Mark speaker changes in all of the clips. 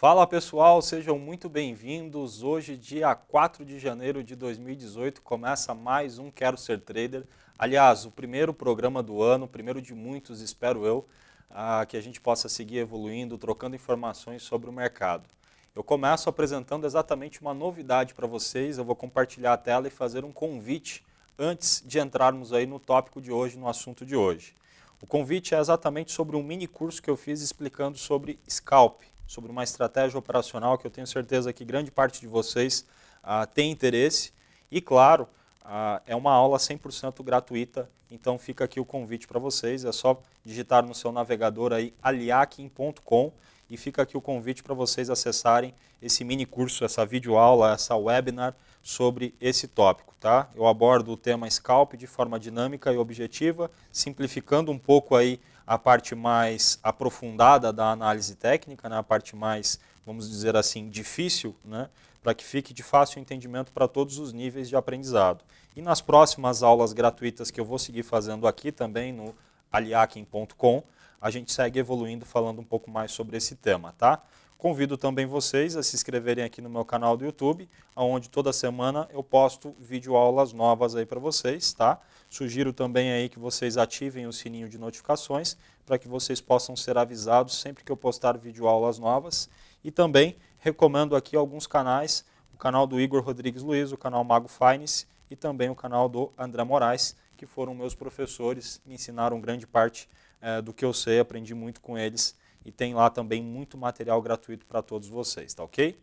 Speaker 1: Fala pessoal, sejam muito bem-vindos. Hoje, dia 4 de janeiro de 2018, começa mais um Quero Ser Trader. Aliás, o primeiro programa do ano, primeiro de muitos, espero eu, ah, que a gente possa seguir evoluindo, trocando informações sobre o mercado. Eu começo apresentando exatamente uma novidade para vocês. Eu vou compartilhar a tela e fazer um convite antes de entrarmos aí no tópico de hoje, no assunto de hoje. O convite é exatamente sobre um mini curso que eu fiz explicando sobre scalp, sobre uma estratégia operacional que eu tenho certeza que grande parte de vocês ah, tem interesse. E, claro, ah, é uma aula 100% gratuita, então fica aqui o convite para vocês. É só digitar no seu navegador aí aliakim.com e fica aqui o convite para vocês acessarem esse mini curso, essa videoaula, essa webinar sobre esse tópico, tá? Eu abordo o tema scalp de forma dinâmica e objetiva, simplificando um pouco aí a parte mais aprofundada da análise técnica, né, a parte mais, vamos dizer assim, difícil, né, para que fique de fácil entendimento para todos os níveis de aprendizado. E nas próximas aulas gratuitas que eu vou seguir fazendo aqui também no aliakim.com, a gente segue evoluindo falando um pouco mais sobre esse tema, tá? Convido também vocês a se inscreverem aqui no meu canal do YouTube, onde toda semana eu posto vídeo aulas novas aí para vocês, tá? Sugiro também aí que vocês ativem o sininho de notificações para que vocês possam ser avisados sempre que eu postar vídeo aulas novas. E também recomendo aqui alguns canais, o canal do Igor Rodrigues Luiz, o canal Mago Finance e também o canal do André Moraes, que foram meus professores, me ensinaram grande parte eh, do que eu sei, aprendi muito com eles e tem lá também muito material gratuito para todos vocês, tá ok?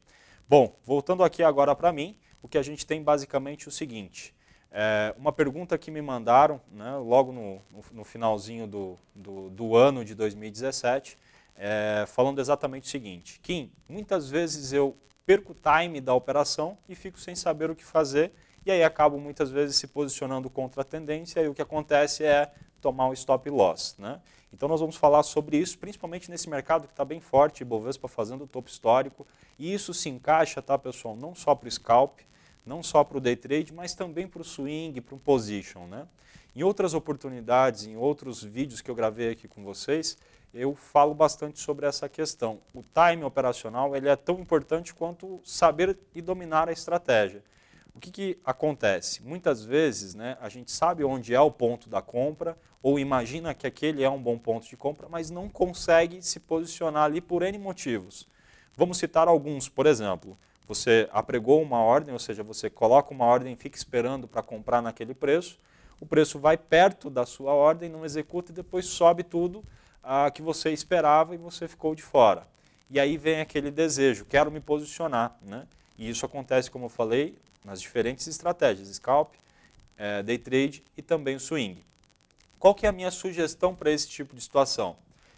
Speaker 1: Bom, voltando aqui agora para mim, o que a gente tem basicamente é o seguinte. É, uma pergunta que me mandaram né, logo no, no finalzinho do, do, do, ano de 2017, é, falando exatamente o seguinte: Kim, muitas vezes eu perco o time da operação e fico sem saber o que fazer, e aí acabo muitas vezes se posicionando contra a tendência, e o que acontece é tomar um stop loss. Né? Então nós vamos falar sobre isso, principalmente nesse mercado que está bem forte, Bovespa fazendo o topo histórico. E isso se encaixa, tá, pessoal, não só para o scalp, não só para o day trade, mas também para o swing, para o position, né? Em outras oportunidades, em outros vídeos que eu gravei aqui com vocês, eu falo bastante sobre essa questão. O time operacional ele é tão importante quanto saber e dominar a estratégia o que, que acontece? Muitas vezes né, a gente sabe onde é o ponto da compra ou imagina que aquele é um bom ponto de compra, mas não consegue se posicionar ali por N motivos. Vamos citar alguns, por exemplo, você apregou uma ordem, ou seja, você coloca uma ordem, e fica esperando para comprar naquele preço, o preço vai perto da sua ordem, não executa e depois sobe tudo ah, que você esperava e você ficou de fora. E aí vem aquele desejo, quero me posicionar. Né? E isso acontece, como eu falei, nas diferentes estratégias, scalp, é, day trade e também o swing. Qual que é a minha sugestão para esse tipo de situação?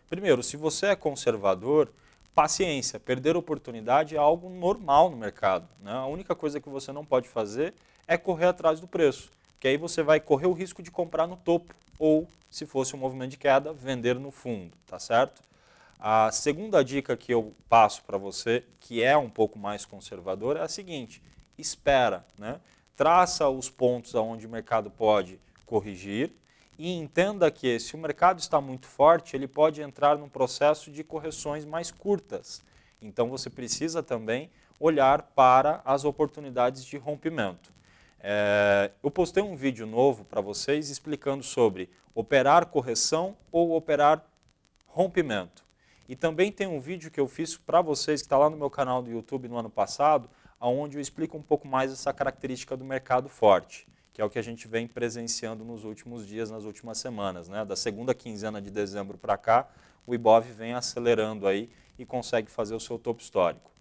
Speaker 1: Primeiro, se você é conservador, paciência, perder oportunidade é algo normal no mercado. Né? A única coisa que você não pode fazer é correr atrás do preço, que aí você vai correr o risco de comprar no topo ou, se fosse um movimento de queda, vender no fundo, tá certo? A segunda dica que eu passo para você, que é um pouco mais conservadora, é a seguinte: espera, né? traça os pontos aonde o mercado pode corrigir e entenda que se o mercado está muito forte, ele pode entrar num processo de correções mais curtas. Então você precisa também olhar para as oportunidades de rompimento. É, eu postei um vídeo novo para vocês explicando sobre operar correção ou operar rompimento. E também tem um vídeo que eu fiz para vocês que está lá no meu canal do YouTube no ano passado onde eu explico um pouco mais essa característica do mercado forte, que é o que a gente vem presenciando nos últimos dias, nas últimas semanas. Né? Da segunda quinzena de dezembro para cá, o Ibov vem acelerando aí e consegue fazer o seu topo histórico.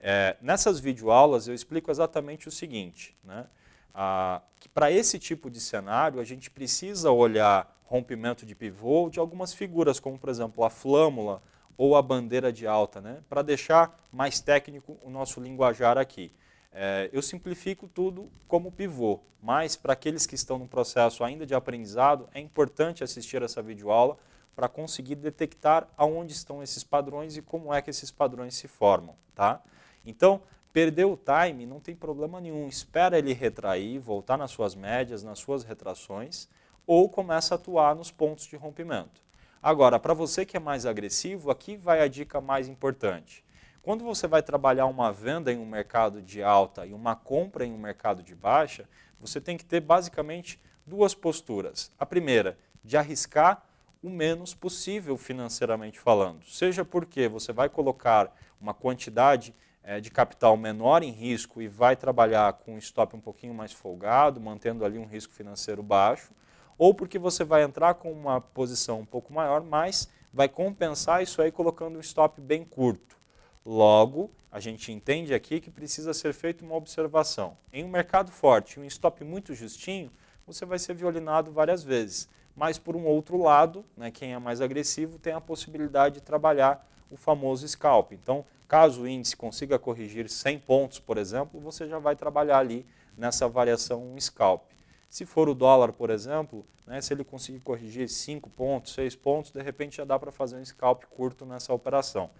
Speaker 1: É, nessas videoaulas eu explico exatamente o seguinte, né? ah, para esse tipo de cenário a gente precisa olhar rompimento de pivô de algumas figuras, como por exemplo a flâmula, ou a bandeira de alta, né? para deixar mais técnico o nosso linguajar aqui. É, eu simplifico tudo como pivô, mas para aqueles que estão no processo ainda de aprendizado, é importante assistir essa videoaula para conseguir detectar aonde estão esses padrões e como é que esses padrões se formam. Tá? Então, perdeu o time, não tem problema nenhum, espera ele retrair, voltar nas suas médias, nas suas retrações, ou começa a atuar nos pontos de rompimento. Agora, para você que é mais agressivo, aqui vai a dica mais importante. Quando você vai trabalhar uma venda em um mercado de alta e uma compra em um mercado de baixa, você tem que ter basicamente duas posturas. A primeira, de arriscar o menos possível financeiramente falando, seja porque você vai colocar uma quantidade é, de capital menor em risco e vai trabalhar com um stop um pouquinho mais folgado, mantendo ali um risco financeiro baixo, ou porque você vai entrar com uma posição um pouco maior, mas vai compensar isso aí colocando um stop bem curto. Logo, a gente entende aqui que precisa ser feita uma observação. Em um mercado forte, um stop muito justinho, você vai ser violinado várias vezes. Mas, por um outro lado, né, quem é mais agressivo tem a possibilidade de trabalhar o famoso scalp. Então, caso o índice consiga corrigir 100 pontos, por exemplo, você já vai trabalhar ali nessa variação um scalp. Se for o dólar, por exemplo, né, se ele conseguir corrigir 5 pontos, 6 pontos, de repente já dá para fazer um scalp curto nessa operação.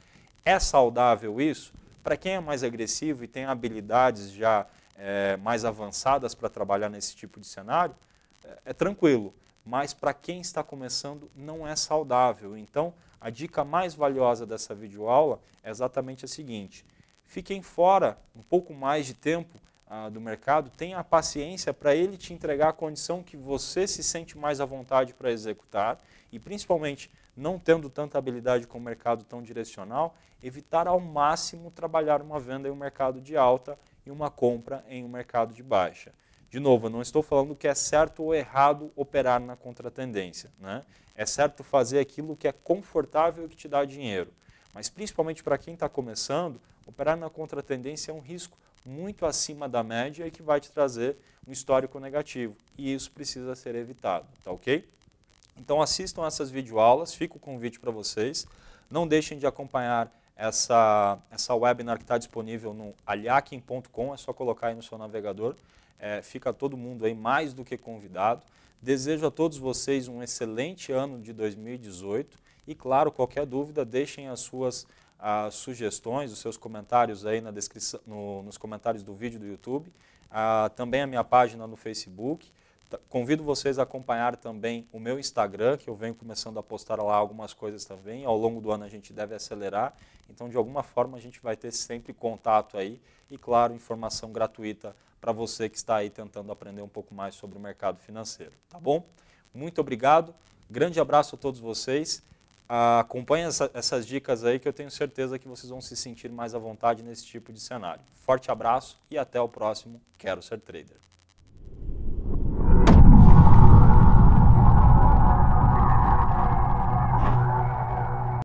Speaker 1: É saudável isso? Para quem é mais agressivo e tem habilidades já é, mais avançadas para trabalhar nesse tipo de cenário, é, é tranquilo. Mas para quem está começando, não é saudável. Então, a dica mais valiosa dessa videoaula é exatamente a seguinte. Fiquem fora um pouco mais de tempo do mercado, tenha a paciência para ele te entregar a condição que você se sente mais à vontade para executar e, principalmente, não tendo tanta habilidade com o mercado tão direcional, evitar ao máximo trabalhar uma venda em um mercado de alta e uma compra em um mercado de baixa. De novo, eu não estou falando que é certo ou errado operar na contratendência. Né? É certo fazer aquilo que é confortável e que te dá dinheiro. Mas principalmente para quem está começando, operar na contratendência é um risco muito acima da média e que vai te trazer um histórico negativo. E isso precisa ser evitado, tá ok? Então assistam essas videoaulas, fica o convite para vocês. Não deixem de acompanhar essa, essa webinar que está disponível no aliakim.com, é só colocar aí no seu navegador. É, fica todo mundo aí mais do que convidado. Desejo a todos vocês um excelente ano de 2018 e, claro, qualquer dúvida, deixem as suas as sugestões, os seus comentários aí na descrição, no, nos comentários do vídeo do YouTube, ah, também a minha página no Facebook. Convido vocês a acompanhar também o meu Instagram, que eu venho começando a postar lá algumas coisas também. Ao longo do ano a gente deve acelerar, então de alguma forma a gente vai ter sempre contato aí e, claro, informação gratuita para você que está aí tentando aprender um pouco mais sobre o mercado financeiro. Tá bom? Muito obrigado, grande abraço a todos vocês acompanhe essa, essas dicas aí que eu tenho certeza que vocês vão se sentir mais à vontade nesse tipo de cenário. Forte abraço e até o próximo Quero Ser Trader.